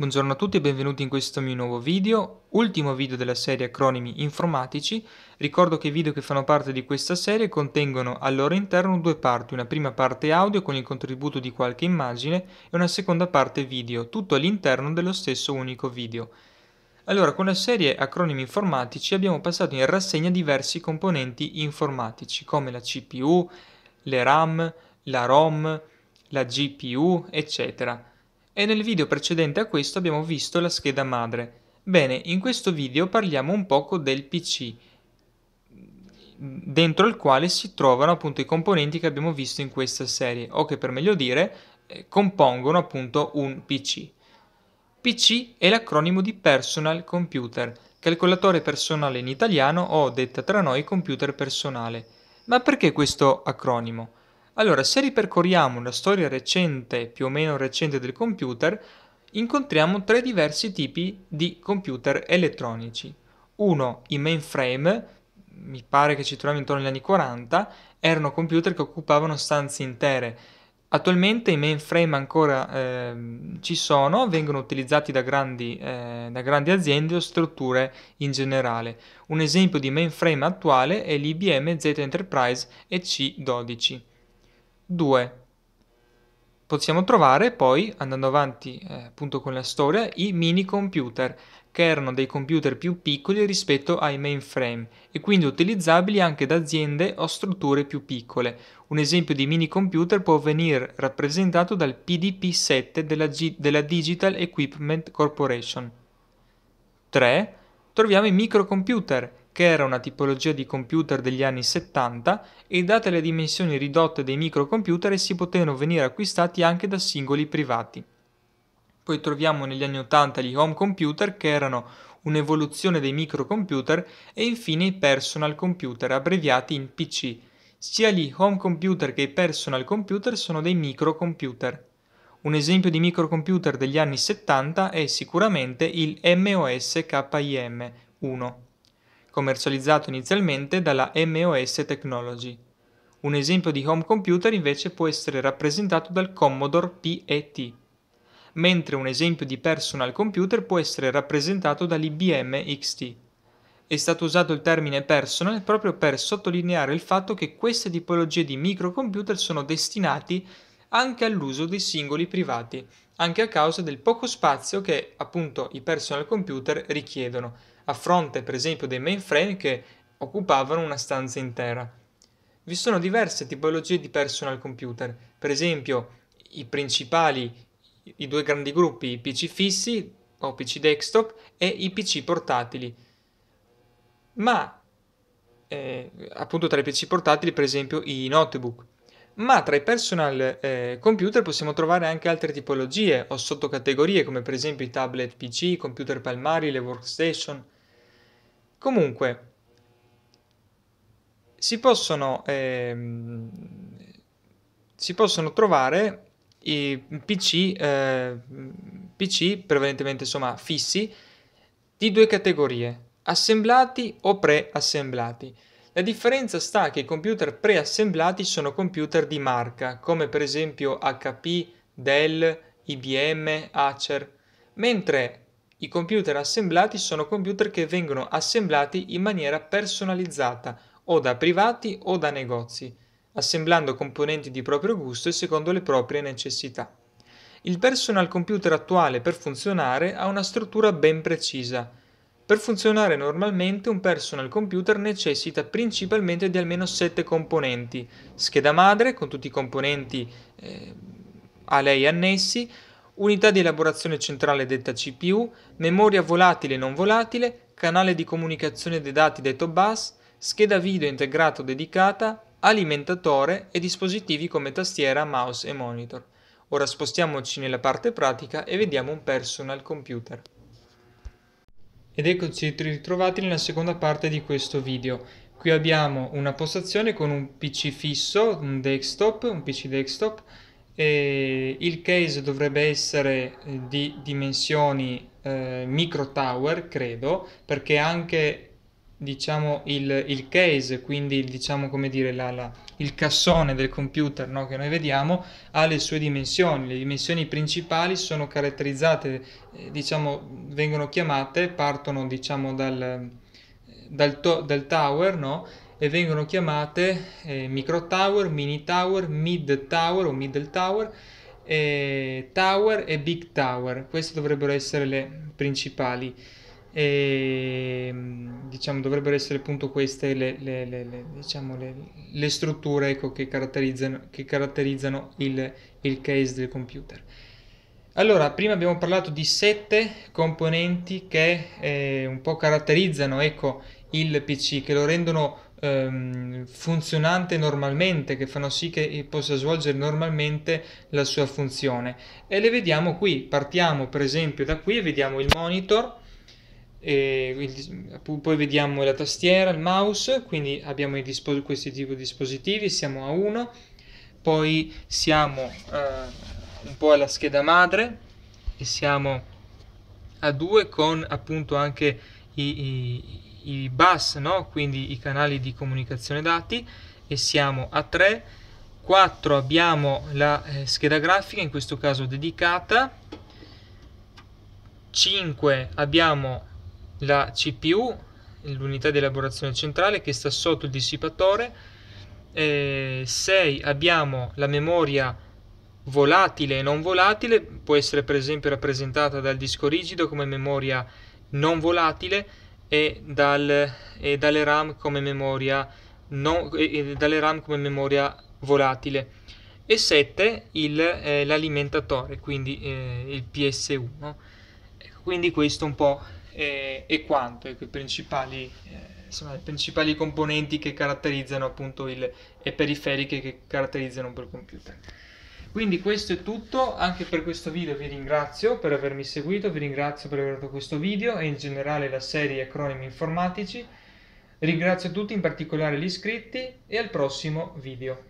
Buongiorno a tutti e benvenuti in questo mio nuovo video, ultimo video della serie acronimi informatici. Ricordo che i video che fanno parte di questa serie contengono al loro interno due parti, una prima parte audio con il contributo di qualche immagine e una seconda parte video, tutto all'interno dello stesso unico video. Allora, con la serie acronimi informatici abbiamo passato in rassegna diversi componenti informatici, come la CPU, le RAM, la ROM, la GPU, eccetera. E nel video precedente a questo abbiamo visto la scheda madre. Bene, in questo video parliamo un poco del PC, dentro il quale si trovano appunto i componenti che abbiamo visto in questa serie, o che per meglio dire eh, compongono appunto un PC. PC è l'acronimo di Personal Computer, calcolatore personale in italiano o detta tra noi computer personale. Ma perché questo acronimo? Allora, se ripercorriamo una storia recente, più o meno recente del computer, incontriamo tre diversi tipi di computer elettronici. Uno, i mainframe, mi pare che ci troviamo intorno agli anni 40, erano computer che occupavano stanze intere. Attualmente i mainframe ancora eh, ci sono, vengono utilizzati da grandi, eh, da grandi aziende o strutture in generale. Un esempio di mainframe attuale è l'IBM Z Enterprise EC12. 2. Possiamo trovare poi, andando avanti eh, appunto con la storia, i mini computer, che erano dei computer più piccoli rispetto ai mainframe e quindi utilizzabili anche da aziende o strutture più piccole. Un esempio di mini computer può venire rappresentato dal PDP-7 della, della, Digital Equipment Corporation. 3. Troviamo i microcomputer, che era una tipologia di computer degli anni 70 e date le dimensioni ridotte dei microcomputer si potevano venire acquistati anche da singoli privati. Poi troviamo negli anni 80 gli home computer che erano un'evoluzione dei microcomputer e infine i personal computer abbreviati in PC. Sia gli home computer che i personal computer sono dei microcomputer. Un esempio di microcomputer degli anni 70 è sicuramente il MOS KIM 1 commercializzato inizialmente dalla MOS Technology. Un esempio di home computer invece può essere rappresentato dal Commodore PET, mentre un esempio di personal computer può essere rappresentato dall'IBM XT. È stato usato il termine personal proprio per sottolineare il fatto che queste tipologie di microcomputer sono destinati anche all'uso dei singoli privati, anche a causa del poco spazio che appunto i personal computer richiedono a fronte per esempio dei mainframe che occupavano una stanza intera. Vi sono diverse tipologie di personal computer, per esempio i principali, i due grandi gruppi, i PC fissi o PC desktop e i PC portatili. Ma eh, appunto tra i PC portatili per esempio i notebook ma tra i personal eh, computer possiamo trovare anche altre tipologie o sottocategorie come per esempio i tablet PC, i computer palmari, le workstation. Comunque, si possono, eh, si possono trovare i PC, eh, PC prevalentemente insomma, fissi di due categorie, assemblati o preassemblati. La differenza sta che i computer preassemblati sono computer di marca, come per esempio HP, Dell, IBM, Acer, mentre i computer assemblati sono computer che vengono assemblati in maniera personalizzata o da privati o da negozi, assemblando componenti di proprio gusto e secondo le proprie necessità. Il personal computer attuale per funzionare ha una struttura ben precisa, per funzionare normalmente un personal computer necessita principalmente di almeno 7 componenti, scheda madre con tutti i componenti eh, a lei annessi, unità di elaborazione centrale detta CPU, memoria volatile e non volatile, canale di comunicazione dei dati detto bus, scheda video integrato dedicata, alimentatore e dispositivi come tastiera, mouse e monitor. Ora spostiamoci nella parte pratica e vediamo un personal computer ed eccoci ritrovati nella seconda parte di questo video. Qui abbiamo una postazione con un PC fisso, un desktop, un PC desktop, il case dovrebbe essere eh, di dimensioni eh, micro tower, credo, perché anche diciamo, il, il, case, quindi diciamo, dire, la, la, il cassone del computer no, che noi vediamo, ha le sue dimensioni. Le dimensioni principali sono caratterizzate, eh, diciamo, vengono chiamate, partono diciamo, dal, dal, to- dal, tower no? e vengono chiamate eh, micro tower, mini tower, mid tower o middle tower. Eh, tower e big tower, queste dovrebbero essere le principali e mm, diciamo dovrebbero essere appunto queste le, le, le, le diciamo, strutture ecco, che caratterizzano, che caratterizzano il, il, case del computer. Allora, prima abbiamo parlato di sette componenti che eh, un po' caratterizzano ecco, il PC, che lo rendono ehm, funzionante normalmente, che fanno sì che possa svolgere normalmente la sua funzione. E le vediamo qui, partiamo per esempio da qui, vediamo il monitor, il, poi vediamo la tastiera, il mouse, quindi abbiamo questi tipi di dispositivi, siamo a 1, poi siamo eh, un po' alla scheda madre e siamo a 2 con appunto anche i, i, i bus, no? quindi i canali di comunicazione dati e siamo a 3, 4 abbiamo la eh, scheda grafica, in questo caso dedicata, 5 abbiamo la CPU, l'unità di elaborazione centrale che sta sotto il dissipatore, 6 abbiamo la memoria volatile e non volatile, può essere per esempio rappresentata dal disco rigido come memoria non volatile e, dal, e dalle, RAM come memoria non, e dalle RAM come memoria volatile e 7 il, eh, l'alimentatore, quindi eh, il PSU. No? Quindi questo un po' e, e quanto, ecco, i principali, eh, insomma, i principali componenti che caratterizzano appunto il, e periferiche che caratterizzano un bel computer. Quindi questo è tutto, anche per questo video vi ringrazio per avermi seguito, vi ringrazio per aver dato questo video e in generale la serie acronimi informatici. Ringrazio tutti, in particolare gli iscritti e al prossimo video.